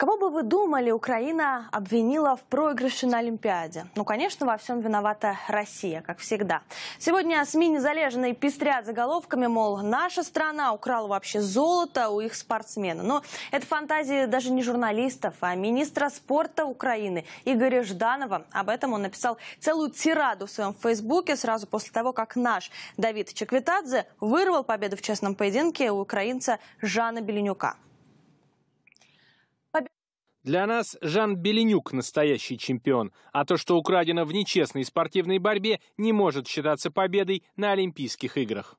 Кого бы вы думали, Украина обвинила в проигрыше на Олимпиаде? Ну, конечно, во всем виновата Россия, как всегда. Сегодня СМИ незалежные пестрят заголовками, мол, наша страна украла вообще золото у их спортсмена. Но это фантазии даже не журналистов, а министра спорта Украины Игоря Жданова. Об этом он написал целую тираду в своем фейсбуке сразу после того, как наш Давид Чеквитадзе вырвал победу в честном поединке у украинца Жана Беленюка. Для нас Жан Беленюк настоящий чемпион, а то, что украдено в нечестной спортивной борьбе, не может считаться победой на Олимпийских играх.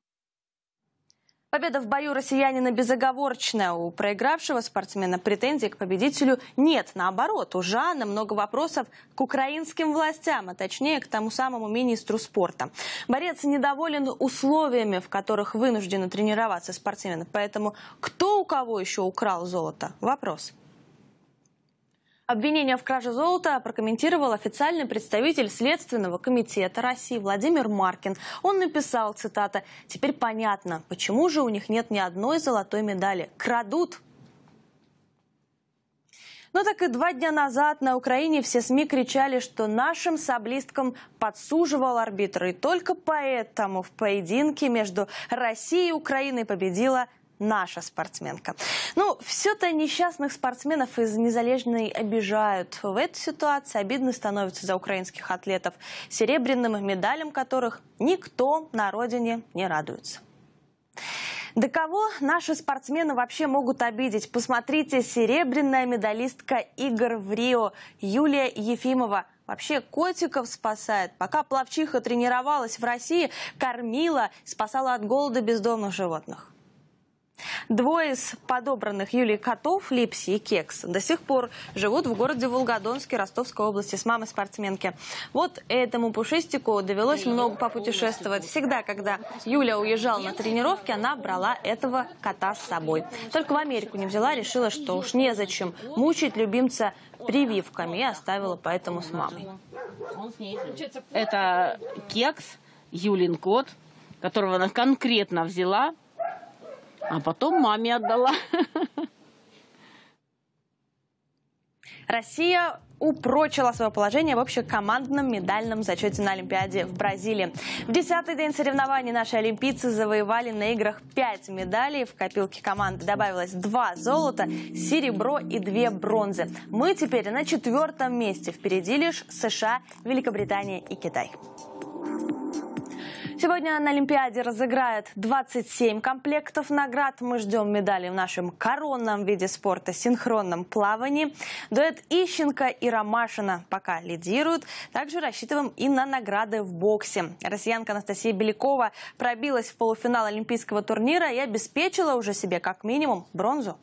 Победа в бою россиянина безоговорочная. У проигравшего спортсмена претензий к победителю нет. Наоборот, у Жана много вопросов к украинским властям, а точнее к тому самому министру спорта. Борец недоволен условиями, в которых вынуждены тренироваться спортсмены. Поэтому кто у кого еще украл золото? Вопрос. Обвинение в краже золота прокомментировал официальный представитель Следственного комитета России Владимир Маркин. Он написал, цитата, «Теперь понятно, почему же у них нет ни одной золотой медали. Крадут, но так и два дня назад на Украине все СМИ кричали, что нашим саблисткам подсуживал арбитр. И только поэтому в поединке между Россией и Украиной победила наша спортсменка. Ну, все-то несчастных спортсменов из Незалежной обижают. В этой ситуации обидно становится за украинских атлетов, серебряным медалям которых никто на родине не радуется. До кого наши спортсмены вообще могут обидеть? Посмотрите, серебряная медалистка игр в Рио Юлия Ефимова – Вообще котиков спасает. Пока плавчиха тренировалась в России, кормила, спасала от голода бездомных животных. Двое из подобранных Юлии котов, Липси и Кекс, до сих пор живут в городе Волгодонске Ростовской области с мамой спортсменки. Вот этому пушистику довелось много попутешествовать. Всегда, когда Юля уезжала на тренировки, она брала этого кота с собой. Только в Америку не взяла, решила, что уж незачем мучить любимца прививками и оставила поэтому с мамой. Это Кекс, Юлин кот, которого она конкретно взяла а потом маме отдала. Россия упрочила свое положение в общекомандном медальном зачете на Олимпиаде в Бразилии. В десятый день соревнований наши олимпийцы завоевали на играх пять медалей. В копилке команды добавилось два золота, серебро и две бронзы. Мы теперь на четвертом месте. Впереди лишь США, Великобритания и Китай. Сегодня на Олимпиаде разыграют 27 комплектов наград. Мы ждем медали в нашем коронном виде спорта, синхронном плавании. Дуэт Ищенко и Ромашина пока лидируют. Также рассчитываем и на награды в боксе. Россиянка Анастасия Белякова пробилась в полуфинал олимпийского турнира и обеспечила уже себе как минимум бронзу.